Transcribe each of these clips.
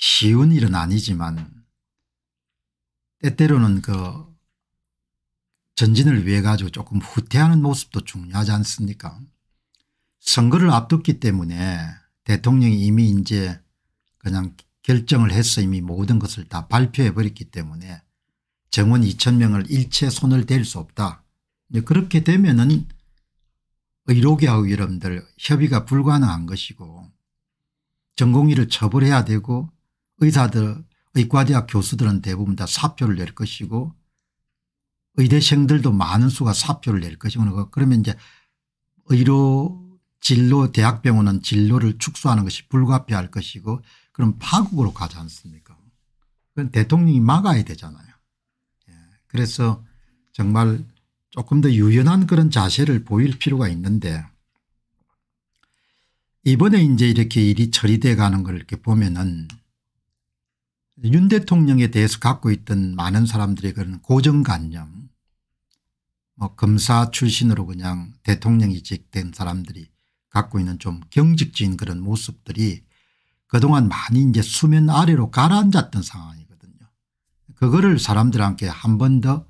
쉬운 일은 아니지만 때때로는 그 전진을 위해 가지고 조금 후퇴하는 모습도 중요하지 않습니까 선거를 앞뒀기 때문에 대통령이 이미 이제 그냥 결정을 해서 이미 모든 것을 다 발표해 버렸기 때문에 정원 2천명을 일체 손을 댈 수 없다. 그렇게 되면은 의료계하고 여러분들 협의가 불가능한 것이고 전공의를 처벌해야 되고 의사들 의과대학 교수들은 대부분 다 사표를 낼 것이고 의대생들도 많은 수가 사표를 낼 것이고 그러면 이제 의료 진로 대학병원은 진로를 축소하는 것이 불가피할 것이고 그럼 파국으로 가지 않습니까 그건 대통령이 막아야 되잖아요. 예, 그래서 정말 조금 더 유연한 그런 자세를 보일 필요가 있는데 이번에 이제 이렇게 일이 처리돼 가는 걸 이렇게 보면은 윤 대통령에 대해서 갖고 있던 많은 사람들의 그런 고정관념 뭐 검사 출신으로 그냥 대통령이 직된 사람들이 갖고 있는 좀 경직진 그런 모습들이 그동안 많이 이제 수면 아래로 가라앉았던 상황이거든요. 그거를 사람들한테 한 번 더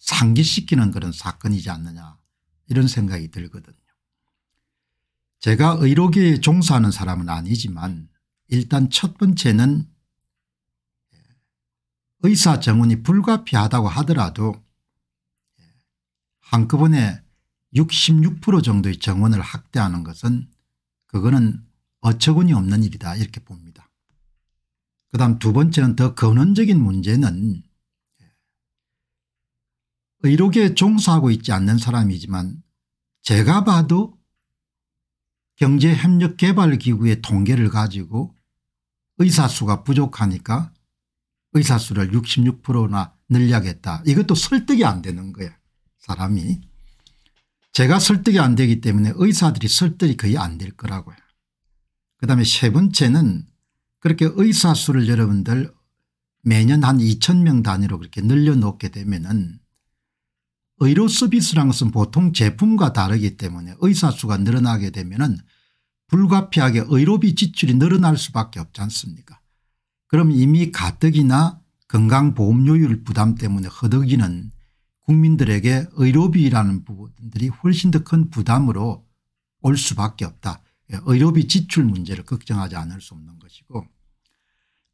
상기시키는 그런 사건이지 않느냐 이런 생각이 들거든요. 제가 의료계에 종사하는 사람은 아니지만 일단 첫 번째는 의사 정원이 불가피하다고 하더라도 한꺼번에 66% 정도의 정원을 확대하는 것은 그거는 어처구니 없는 일이다 이렇게 봅니다. 그 다음 두 번째는 더 근원적인 문제는 의료계에 종사하고 있지 않는 사람이지만 제가 봐도 경제협력개발기구의 통계를 가지고 의사수가 부족하니까 의사 수를 66%나 늘려야겠다. 이것도 설득이 안 되는 거야 사람이. 제가 설득이 안 되기 때문에 의사들이 설득이 거의 안 될 거라고요. 그다음에 세 번째는 그렇게 의사 수를 여러분들 매년 한 2천 명 단위로 그렇게 늘려놓게 되면은 의료 서비스라 것은 보통 제품과 다르기 때문에 의사 수가 늘어나게 되면은 불가피하게 의료비 지출이 늘어날 수밖에 없지 않습니까 그럼 이미 가뜩이나 건강보험료율 부담 때문에 허덕이는 국민들에게 의료비라는 부분들이 훨씬 더 큰 부담으로 올 수밖에 없다. 예, 의료비 지출 문제를 걱정하지 않을 수 없는 것이고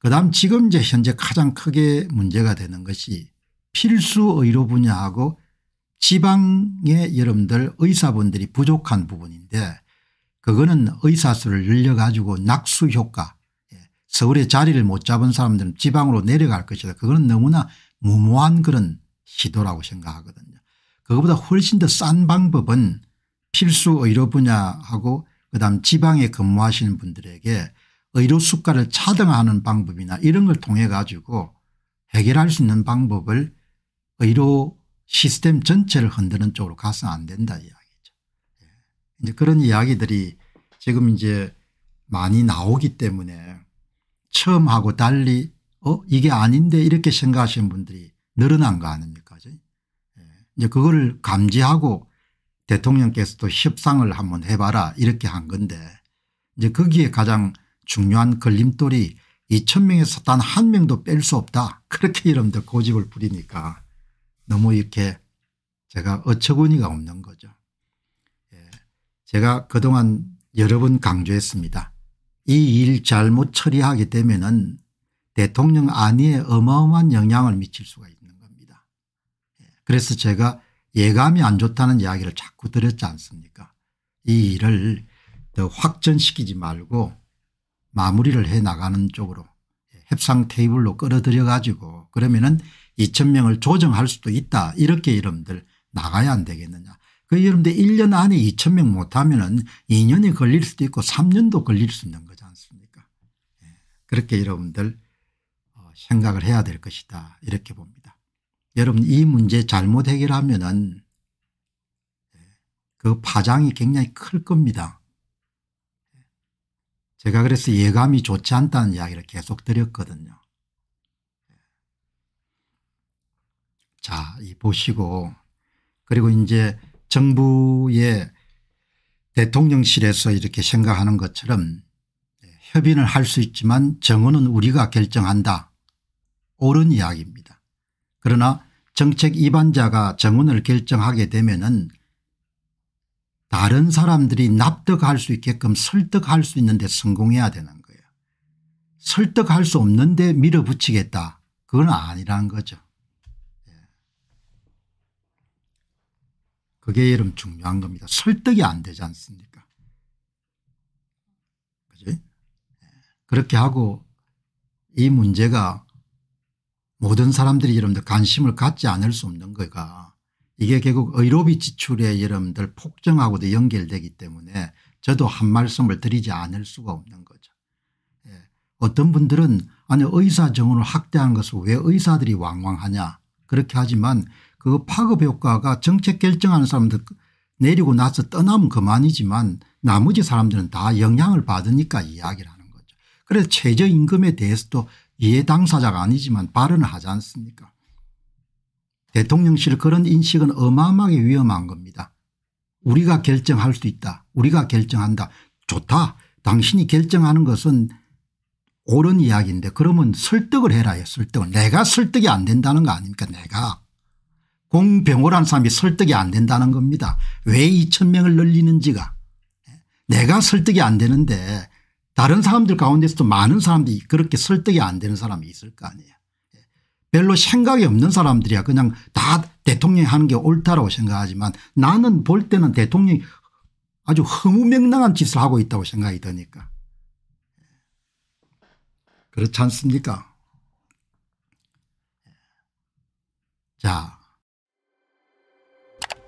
그다음 지금 이제 현재 가장 크게 문제가 되는 것이 필수 의료 분야하고 지방의 여러분들 의사분들이 부족한 부분인데 그거는 의사수를 늘려 가지고 낙수 효과 서울에 자리를 못 잡은 사람들은 지방으로 내려갈 것이다. 그거는 너무나 무모한 그런 시도라고 생각하거든요. 그것보다 훨씬 더 싼 방법은 필수 의료 분야하고 그다음 지방에 근무하시는 분들에게 의료 수가를 차등하는 방법이나 이런 걸 통해 가지고 해결할 수 있는 방법을 의료 시스템 전체를 흔드는 쪽으로 가서 안 된다 이야기죠. 예. 이제 그런 이야기들이 지금 이제 많이 나오기 때문에 처음하고 달리 어 이게 아닌데 이렇게 생각하시는 분들이 늘어난 거 아닙니까 예. 이제 그거를 감지하고 대통령께서도 협상을 한번 해봐라 이렇게 한 건데 이제 거기에 가장 중요한 걸림돌이 2천명에서 단 한 명도 뺄 수 없다 그렇게 이름도 고집을 부리니까 너무 이렇게 제가 어처구니가 없는 거죠. 예. 제가 그동안 여러 번 강조했습니다. 이일 잘못 처리하게 되면은 대통령 안위에 어마어마한 영향을 미칠 수가 있는 겁니다. 예, 그래서 제가 예감이 안 좋다는 이야기를 자꾸 드렸지 않습니까 이 일을 더 확전시키지 말고 마무리를 해 나가는 쪽으로 예, 협상 테이블로 끌어들여 가지고 그러면은 2천명을 조정할 수도 있다 이렇게 여러분들 나가야 안 되겠느냐 그 여러분들 1년 안에 2천명 못하면은 2년이 걸릴 수도 있고 3년도 걸릴 수 있는 그렇게 여러분들 어, 생각을 해야 될 것이다 이렇게 봅니다. 여러분 이 문제 잘못 해결하면 은그 예, 파장이 굉장히 클 겁니다. 제가 그래서 예감이 좋지 않다는 이야기를 계속 드렸거든요. 자, 이 보시고 그리고 이제 정부의 대통령실에서 이렇게 생각하는 것처럼 협의는 할 수 있지만 정원은 우리가 결정한다. 옳은 이야기입니다. 그러나 정책 입안자가 정원을 결정하게 되면 은 다른 사람들이 납득할 수 있게끔 설득할 수 있는데 성공해야 되는 거예요. 설득할 수 없는데 밀어붙이겠다. 그건 아니라는 거죠. 예. 그게 여러분 중요한 겁니다. 설득이 안 되지 않습니까 그렇게 하고 이 문제가 모든 사람들이 여러분들 관심을 갖지 않을 수 없는 거가 이게 결국 의료비 지출에 여러분들 폭증하고도 연결되기 때문에 저도 한 말씀을 드리지 않을 수가 없는 거죠. 예. 어떤 분들은 아니 의사 정원을 확대한 것을 왜 의사들이 왕왕하냐 그렇게 하지만 그 파급 효과가 정책 결정하는 사람들 그 내리고 나서 떠나면 그만이지만 나머지 사람들은 다 영향을 받으니까 이야기를 하는 그래서 최저임금에 대해서도 이해 당사자가 아니지만 발언을 하지 않습니까 대통령실 그런 인식은 어마어마하게 위험한 겁니다. 우리가 결정할 수 있다. 우리가 결정한다. 좋다. 당신이 결정하는 것은 옳은 이야기인데 그러면 설득을 해라 설득을. 내가 설득이 안 된다는 거 아닙니까 내가. 공병호란 사람이 설득이 안 된다는 겁니다. 왜 2천 명을 늘리는지가. 예? 내가 설득이 안 되는데 다른 사람들 가운데서도 많은 사람들이 그렇게 설득이 안 되는 사람이 있을 거 아니에요. 예. 별로 생각이 없는 사람들이야 그냥 다 대통령이 하는 게 옳다라고 생각하지만 나는 볼 때는 대통령이 아주 허무맹랑한 짓을 하고 있다고 생각이 드니까. 예. 그렇지 않습니까? 예. 자.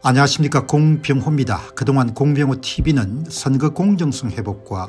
안녕하십니까 공병호입니다. 그동안 공병호 tv는 선거 공정성 회복과